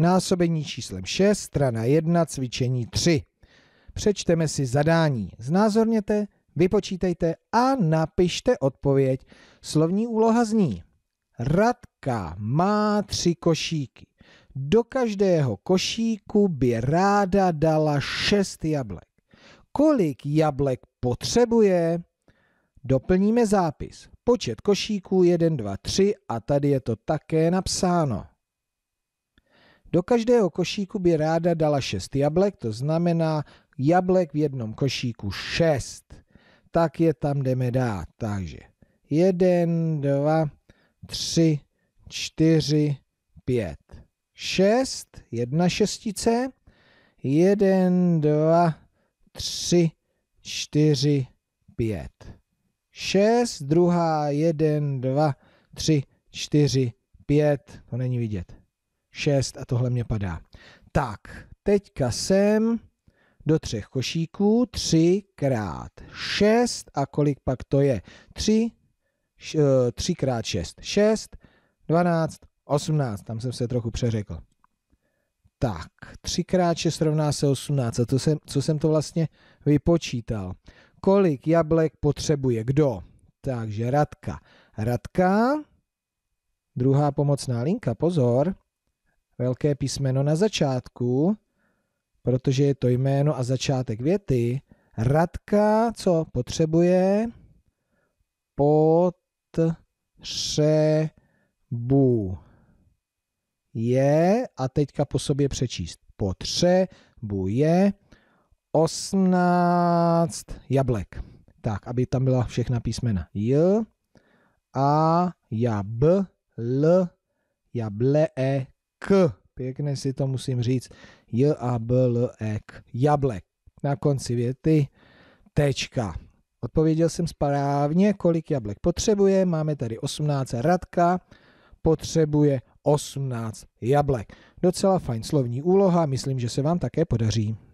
násobení číslem 6, strana 1, cvičení 3. Přečteme si zadání, znázorněte, vypočítejte a napište odpověď. Slovní úloha zní Radka má tři košíky. Do každého košíku by ráda dala šest jablek. Kolik jablek potřebuje? Doplníme zápis. Počet košíků 1, 2, 3 a tady je to také napsáno. Do každého košíku by ráda dala šest jablek, to znamená jablek v jednom košíku šest. Tak je tam jdeme dát. Takže jeden, dva, tři, čtyři, pět, šest, jedna šestice, jeden, dva, tři, čtyři, pět, šest, druhá, jeden, dva, tři, čtyři, pět, to není vidět. 6 a tohle mě padá. Tak, teďka jsem do třech košíků, 3 krát 6 a kolik pak to je? 3, 3 eh, krát 6, 6, 12, 18, tam jsem se trochu přeřekl. Tak, 3 krát 6 rovná se 18, a to jsem, co jsem to vlastně vypočítal. Kolik jablek potřebuje kdo? Takže Radka. Radka, druhá pomocná linka, pozor, velké písmeno na začátku, protože je to jméno a začátek věty. Radka, co potřebuje? Potřebuje. A teďka po sobě přečíst. Potřebuje 18 jablek. Tak, aby tam byla všechna písmena. J, A, jabl, L, jable, E, k. Pěkně si to musím říct. J a b l e k. Jablek. Na konci věty tečka. Odpověděl jsem správně, kolik jablek potřebuje. Máme tady 18. Radka potřebuje 18 jablek. Docela fajn slovní úloha, myslím, že se vám také podaří.